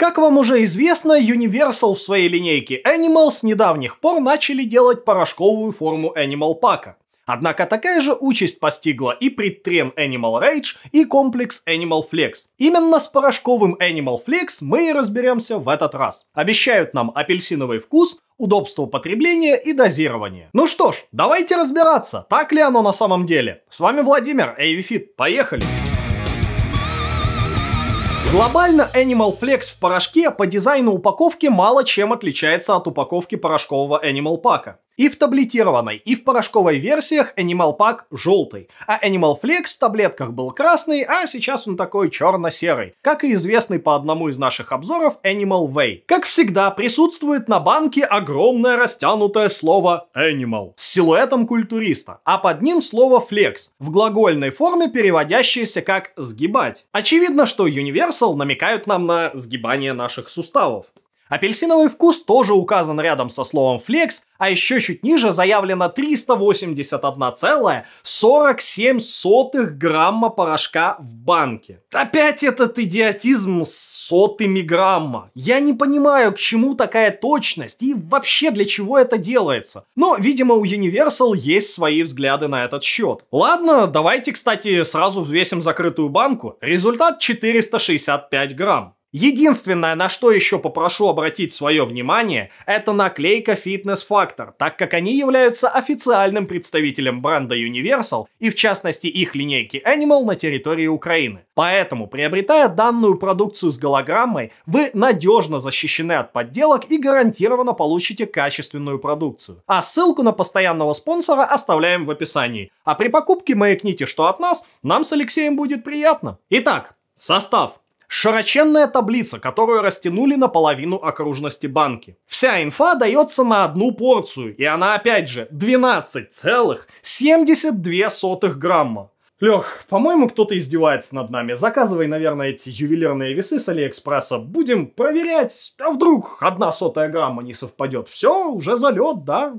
Как вам уже известно, Universal в своей линейке Animal с недавних пор начали делать порошковую форму Animal Pack. Однако такая же участь постигла и предтрен Animal Rage, и комплекс Animal Flex. Именно с порошковым Animal Flex мы и разберемся в этот раз. Обещают нам апельсиновый вкус, удобство употребления и дозирование. Ну что ж, давайте разбираться, так ли оно на самом деле. С вами Владимир, AVFit, поехали! Поехали! Глобально Animal Flex в порошке по дизайну упаковки мало чем отличается от упаковки порошкового Animal Pack. И в таблетированной, и в порошковой версиях Animal Pack желтый, а Animal Flex в таблетках был красный, а сейчас он такой черно-серый, как и известный по одному из наших обзоров Animal Way. Как всегда, присутствует на банке огромное растянутое слово Animal с силуэтом культуриста, а под ним слово Flex в глагольной форме, переводящееся как «сгибать». Очевидно, что Universal Reversal намекают нам на сгибание наших суставов. Апельсиновый вкус тоже указан рядом со словом «флекс», а еще чуть ниже заявлено 381,47 грамма порошка в банке. Опять этот идиотизм с сотыми грамма. Я не понимаю, к чему такая точность и вообще для чего это делается. Но, видимо, у Universal есть свои взгляды на этот счет. Ладно, давайте, кстати, сразу взвесим закрытую банку. Результат 465 грамм. Единственное, на что еще попрошу обратить свое внимание, это наклейка Fitness Factor, так как они являются официальным представителем бренда Universal и в частности их линейки Animal на территории Украины. Поэтому, приобретая данную продукцию с голограммой, вы надежно защищены от подделок и гарантированно получите качественную продукцию. А ссылку на постоянного спонсора оставляем в описании. А при покупке маякните, что от нас, нам с Алексеем будет приятно. Итак, состав. Широченная таблица, которую растянули на половину окружности банки. Вся инфа дается на одну порцию, и она опять же 12,72 грамма. Лех, по-моему, кто-то издевается над нами. Заказывай, наверное, эти ювелирные весы с Алиэкспресса. Будем проверять, а вдруг одна сотая грамма не совпадет. Все, уже залет, да?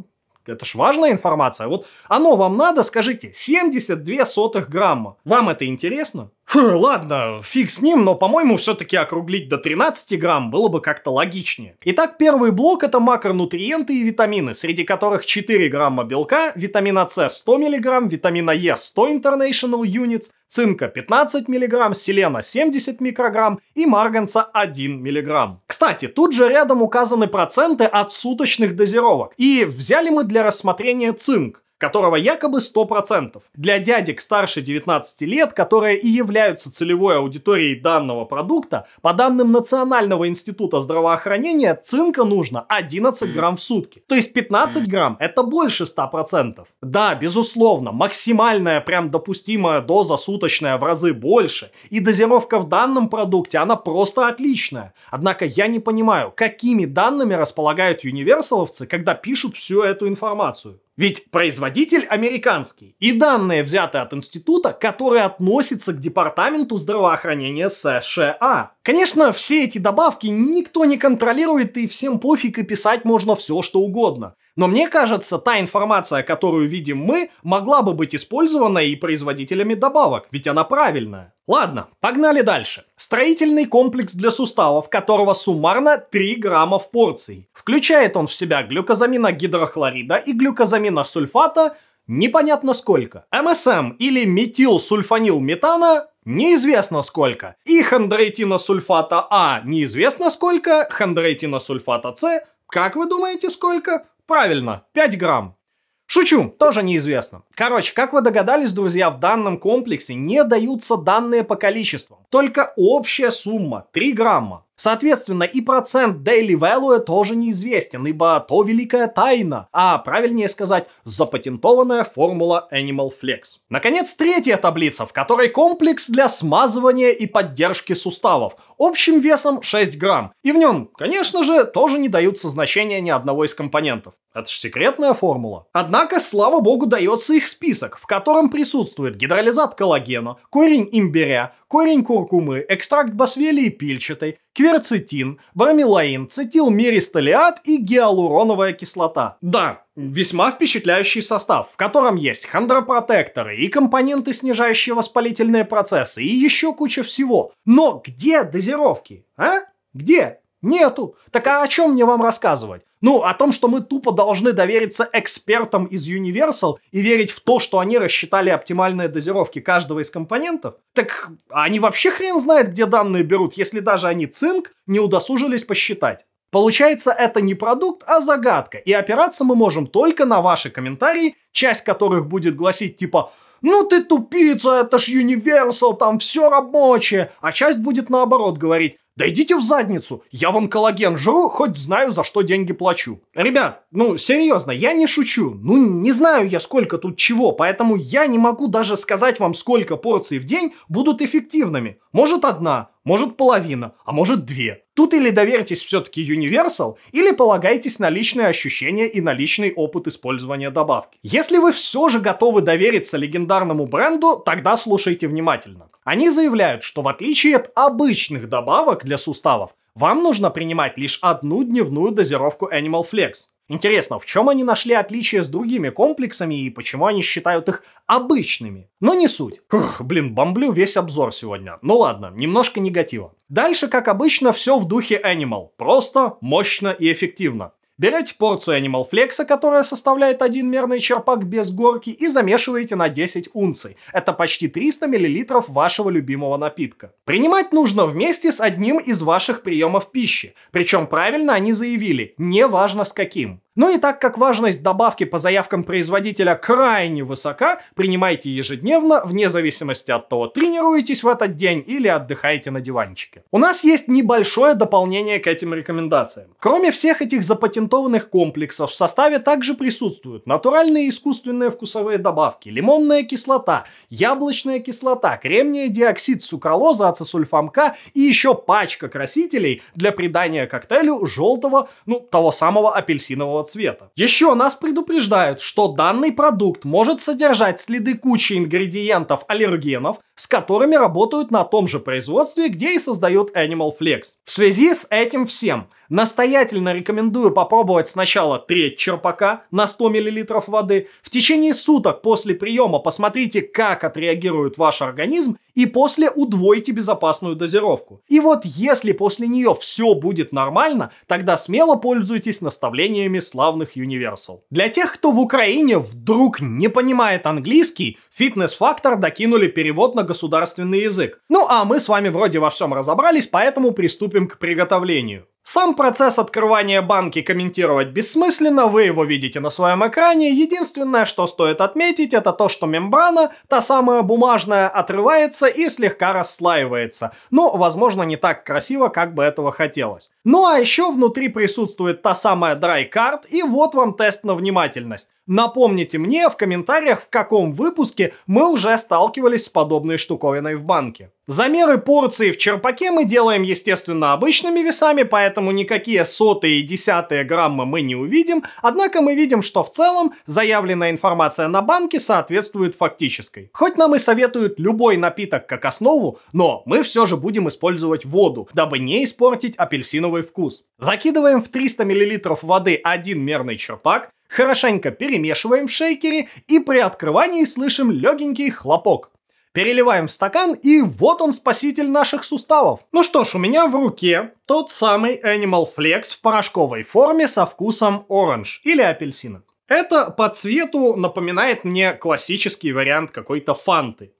Это ж важная информация. Вот оно вам надо, скажите, 72 сотых грамма. Вам это интересно? Хм, ладно, фиг с ним, но, по-моему, все-таки округлить до 13 грамм было бы как-то логичнее. Итак, первый блок это макронутриенты и витамины, среди которых 4 грамма белка, витамина С 100 миллиграмм, витамина Е 100 international units, цинка 15 мг, селена 70 микрограмм и марганца 1 мг. Кстати, тут же рядом указаны проценты от суточных дозировок. И взяли мы для рассмотрения цинк которого якобы 100%. Для дядек старше 19 лет, которые и являются целевой аудиторией данного продукта, по данным Национального института здравоохранения, цинка нужно 11 грамм в сутки. То есть 15 грамм это больше 100%. Да, безусловно, максимальная прям допустимая доза суточная в разы больше. И дозировка в данном продукте, она просто отличная. Однако я не понимаю, какими данными располагают универсаловцы, когда пишут всю эту информацию. Ведь производитель американский. И данные взяты от института, который относится к Департаменту здравоохранения США. Конечно, все эти добавки никто не контролирует и всем пофиг и писать можно все что угодно. Но мне кажется, та информация, которую видим мы, могла бы быть использована и производителями добавок, ведь она правильная. Ладно, погнали дальше. Строительный комплекс для суставов, которого суммарно 3 грамма в порции. Включает он в себя глюкозамина гидрохлорида и глюкозамина сульфата, непонятно сколько. МСМ или метилсульфанил метана неизвестно сколько. И хондроитина сульфата А неизвестно сколько, хондроитина сульфата С как вы думаете, сколько? Правильно, 5 грамм. Шучу, тоже неизвестно. Короче, как вы догадались, друзья, в данном комплексе не даются данные по количеству. Только общая сумма 3 грамма. Соответственно, и процент daily value тоже неизвестен, ибо то великая тайна, а правильнее сказать, запатентованная формула Animal Flex. Наконец, третья таблица, в которой комплекс для смазывания и поддержки суставов, общим весом 6 грамм. И в нем, конечно же, тоже не даются значения ни одного из компонентов. Это же секретная формула. Однако, слава богу, дается их список, в котором присутствует гидролизат коллагена, корень имбиря, корень куркумы, экстракт басвелии пильчатой, кверцетин, бромелаин, цетилмеристолиат и гиалуроновая кислота. Да, весьма впечатляющий состав, в котором есть хондропротекторы и компоненты, снижающие воспалительные процессы, и еще куча всего. Но где дозировки, а? Где? Нету. Так а о чем мне вам рассказывать? Ну, о том, что мы тупо должны довериться экспертам из Universal и верить в то, что они рассчитали оптимальные дозировки каждого из компонентов? Так они вообще хрен знает, где данные берут, если даже они цинк не удосужились посчитать. Получается, это не продукт, а загадка, и опираться мы можем только на ваши комментарии, часть которых будет гласить типа «Ну ты тупица, это ж Universal, там все рабочее», а часть будет наоборот говорить да идите в задницу, я вон коллаген жру, хоть знаю, за что деньги плачу. Ребят, ну серьезно, я не шучу. Ну не знаю я сколько тут чего, поэтому я не могу даже сказать вам, сколько порций в день будут эффективными. Может одна, может половина, а может две. Тут или доверитесь все-таки Universal, или полагайтесь на личные ощущения и на личный опыт использования добавки. Если вы все же готовы довериться легендарному бренду, тогда слушайте внимательно. Они заявляют, что в отличие от обычных добавок для суставов, вам нужно принимать лишь одну дневную дозировку Animal Flex. Интересно, в чем они нашли отличия с другими комплексами и почему они считают их обычными? Но не суть. Фух, блин, бомблю весь обзор сегодня. Ну ладно, немножко негатива. Дальше, как обычно, все в духе Animal. Просто, мощно и эффективно. Берете порцию Animal Flex, которая составляет один мерный черпак без горки, и замешиваете на 10 унций. Это почти 300 мл вашего любимого напитка. Принимать нужно вместе с одним из ваших приемов пищи. Причем правильно они заявили, не важно с каким. Ну и так как важность добавки по заявкам производителя крайне высока, принимайте ежедневно, вне зависимости от того, тренируетесь в этот день или отдыхаете на диванчике. У нас есть небольшое дополнение к этим рекомендациям. Кроме всех этих запатентованных комплексов, в составе также присутствуют натуральные и искусственные вкусовые добавки, лимонная кислота, яблочная кислота, кремния диоксид, сукралоза, ацесульфамка и еще пачка красителей для придания коктейлю желтого, ну, того самого апельсинового белого цвета. Еще нас предупреждают, что данный продукт может содержать следы кучи ингредиентов аллергенов, с которыми работают на том же производстве, где и создают Animal Flex. В связи с этим всем настоятельно рекомендую попробовать сначала треть черпака на 100 мл воды. В течение суток после приема посмотрите, как отреагирует ваш организм и после удвойте безопасную дозировку. И вот если после нее все будет нормально, тогда смело пользуйтесь наставлениями славных Universal. Для тех, кто в Украине вдруг не понимает английский, фитнес-фактор докинули перевод на государственный язык. Ну а мы с вами вроде во всем разобрались, поэтому приступим к приготовлению. Сам процесс открывания банки комментировать бессмысленно, вы его видите на своем экране. Единственное, что стоит отметить, это то, что мембрана, та самая бумажная, отрывается и слегка расслаивается. Но, ну, возможно, не так красиво, как бы этого хотелось. Ну а еще внутри присутствует та самая dry card. и вот вам тест на внимательность. Напомните мне в комментариях, в каком выпуске мы уже сталкивались с подобной штуковиной в банке. Замеры порции в черпаке мы делаем, естественно, обычными весами, поэтому поэтому никакие сотые и десятые граммы мы не увидим, однако мы видим, что в целом заявленная информация на банке соответствует фактической. Хоть нам и советуют любой напиток как основу, но мы все же будем использовать воду, дабы не испортить апельсиновый вкус. Закидываем в 300 мл воды один мерный черпак, хорошенько перемешиваем в шейкере и при открывании слышим легенький хлопок. Переливаем в стакан, и вот он спаситель наших суставов. Ну что ж, у меня в руке тот самый Animal Flex в порошковой форме со вкусом оранж или апельсина. Это по цвету напоминает мне классический вариант какой-то фанты.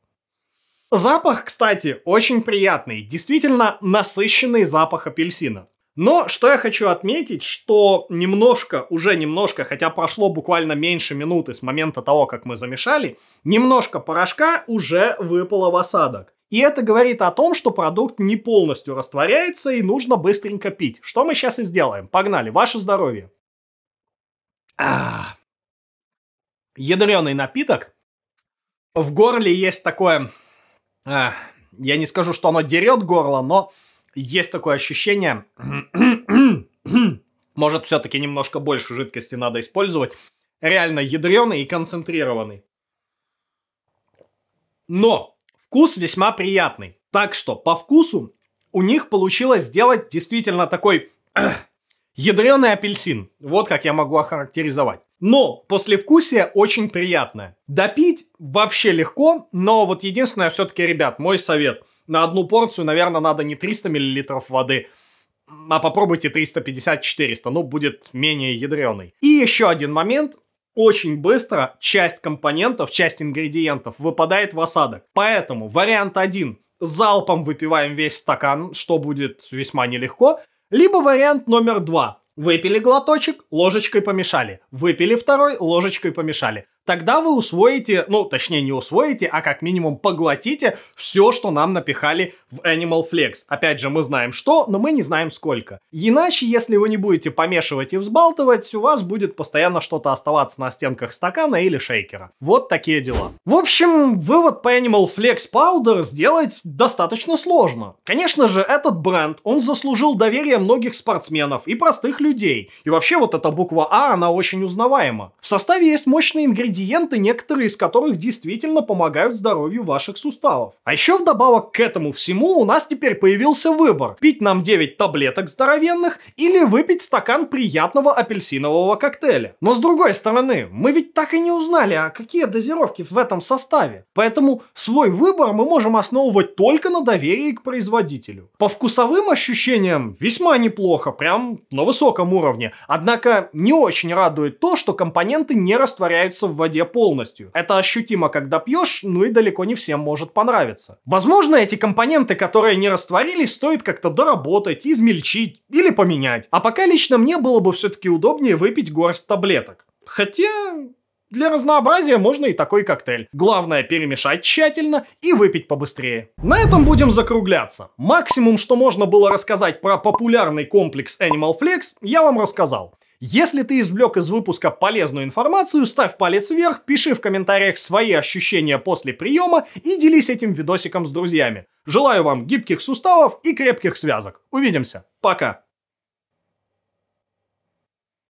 Запах, кстати, очень приятный, действительно насыщенный запах апельсина. Но что я хочу отметить, что немножко, уже немножко, хотя прошло буквально меньше минуты с момента того, как мы замешали, немножко порошка уже выпало в осадок. И это говорит о том, что продукт не полностью растворяется и нужно быстренько пить. Что мы сейчас и сделаем. Погнали, ваше здоровье. Ах. Ядреный напиток. В горле есть такое... А, я не скажу, что оно дерет горло, но есть такое ощущение, может, все-таки немножко больше жидкости надо использовать. Реально ядреный и концентрированный. Но вкус весьма приятный. Так что по вкусу у них получилось сделать действительно такой ядреный апельсин. Вот как я могу охарактеризовать. Но послевкусие очень приятное. Допить вообще легко, но вот единственное все-таки, ребят, мой совет – на одну порцию, наверное, надо не 300 мл воды, а попробуйте 350-400, ну, будет менее ядреный. И еще один момент, очень быстро часть компонентов, часть ингредиентов выпадает в осадок. Поэтому вариант один: Залпом выпиваем весь стакан, что будет весьма нелегко. Либо вариант номер два: Выпили глоточек, ложечкой помешали. Выпили второй, ложечкой помешали тогда вы усвоите, ну, точнее, не усвоите, а как минимум поглотите все, что нам напихали в Animal Flex. Опять же, мы знаем что, но мы не знаем сколько. Иначе, если вы не будете помешивать и взбалтывать, у вас будет постоянно что-то оставаться на стенках стакана или шейкера. Вот такие дела. В общем, вывод по Animal Flex Powder сделать достаточно сложно. Конечно же, этот бренд, он заслужил доверие многих спортсменов и простых людей. И вообще, вот эта буква А, она очень узнаваема. В составе есть мощные ингредиенты, ингредиенты, некоторые из которых действительно помогают здоровью ваших суставов. А еще вдобавок к этому всему у нас теперь появился выбор. Пить нам 9 таблеток здоровенных или выпить стакан приятного апельсинового коктейля. Но с другой стороны, мы ведь так и не узнали, а какие дозировки в этом составе. Поэтому свой выбор мы можем основывать только на доверии к производителю. По вкусовым ощущениям весьма неплохо, прям на высоком уровне. Однако не очень радует то, что компоненты не растворяются в воде полностью. Это ощутимо, когда пьешь, ну и далеко не всем может понравиться. Возможно, эти компоненты, которые не растворились, стоит как-то доработать, измельчить или поменять. А пока лично мне было бы все-таки удобнее выпить горсть таблеток. Хотя, для разнообразия можно и такой коктейль. Главное перемешать тщательно и выпить побыстрее. На этом будем закругляться. Максимум, что можно было рассказать про популярный комплекс Animal Flex, я вам рассказал. Если ты извлек из выпуска полезную информацию, ставь палец вверх, пиши в комментариях свои ощущения после приема и делись этим видосиком с друзьями. Желаю вам гибких суставов и крепких связок. Увидимся. Пока.